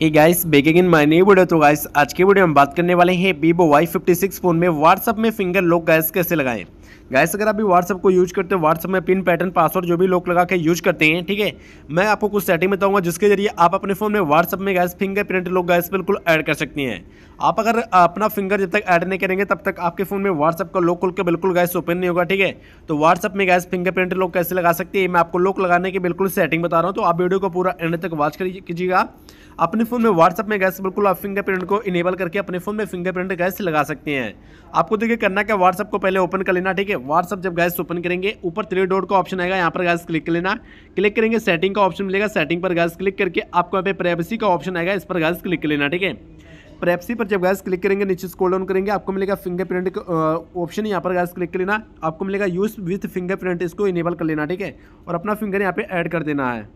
hey guys begin in my नई video तो guys आज के वीडियो में बात करने वाले हैं Vivo Y fifty six phone में व्हाट्सअप में फिंगर लॉक गैस कैसे लगाएं गाइस अगर आप भी व्हाट्सअप को यूज करते हैं व्हाट्सअप में पिन पैटर्न पासवर्ड जो भी लोग लगा के यूज करते हैं ठीक है मैं आपको कुछ सेटिंग बताऊंगा जिसके जरिए आप अपने फोन में व्हाट्सअप में गैस फिंगरप्रिंट लोग गैस बिल्कुल ऐड कर सकती हैं आप अगर अपना फिंगर जब तक ऐड नहीं करेंगे तब तक आपके फोन में व्हाट्सअप का लोक खुल के बिल्कुल गैस ओपन नहीं होगा ठीक है तो व्हाट्सअप में गैस फिंगरप्रिंट लोग कैसे लगा सकती है मैं आपको लोक लगाने की बिल्कुल सेटिंग बता रहा हूँ तो आप वीडियो को पूरा एंड तक वॉच कीजिएगा अपने फ़ोन में व्हाट्सएप में गैस बिल्कुल आप फिंगरप्रिंट को इनेबल करके अपने फ़ोन में फिंगरप्रिंट गैस लगा सकते हैं आपको देखिए करना क्या व्हाट्सएप को पहले ओपन कर लेना ठीक है व्हाट्सअप जब गैस ओपन करेंगे ऊपर थ्री डोर का ऑप्शन आएगा यहाँ पर गैस क्लिक कर लेना क्लिक करेंगे सेटिंग का ऑप्शन मिलेगा सेटिंग पर गैस क्लिक करके आपको यहाँ पे प्राइवेसी का ऑप्शन आएगा इस पर गैस क्लिक कर लेना ठीक है प्रेपसी पर जब गैस क्लिक करेंगे नीचे स्क्रॉल डाउन करेंगे आपको मिलेगा फिंगरप्रिंट ऑप्शन यहाँ पर गैस क्लिक कर लेना आपको मिलेगा यूज विथ फिंगरप्रिंट इसको इनेबल कर लेना ठीक है और अपना फिंगर यहाँ पे ऐड कर देना है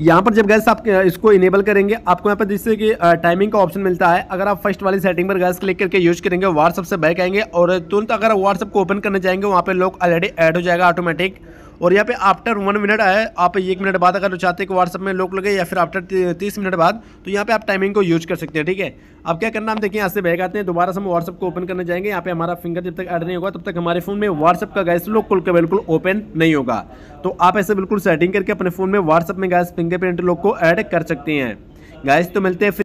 यहाँ पर जब गैस आप इसको इनेबल करेंगे आपको यहाँ पर जिससे कि टाइमिंग का ऑप्शन मिलता है अगर आप फर्स्ट वाली सेटिंग पर गैस क्लिक करके यूज करेंगे व्हाट्सअप से बैक आएंगे और तुरंत अगर व्हाट्सअप को ओपन करने जाएंगे वहाँ पर लोग ऑलरेडी ऐड हो जाएगा ऑटोमेटिक और यहाँ पे आफ्टर वन मिनट आए आप एक मिनट बाद अगर चाहते हैं कि व्हाट्सअप में लोक लगे या फिर आफ्टर तीस मिनट बाद तो यहाँ पे आप टाइमिंग को यूज कर सकते हैं ठीक है अब क्या करना हम देखिए यहाँ से बैग आते हैं दोबारा से हम व्हाट्सअप को ओपन करने जाएंगे यहाँ पे हमारा फिंगर जब तक ऐड नहीं होगा तब तक हमारे फोन में व्हाट्सअप का गैस लोग खुल बिल्कुल ओपन नहीं होगा तो आप ऐसे बिल्कुल सेटिंग करके अपने फोन में व्हाट्सअप में गैस फिंगरप्रिंट लोक को ऐड कर सकते हैं गैस तो मिलते हैं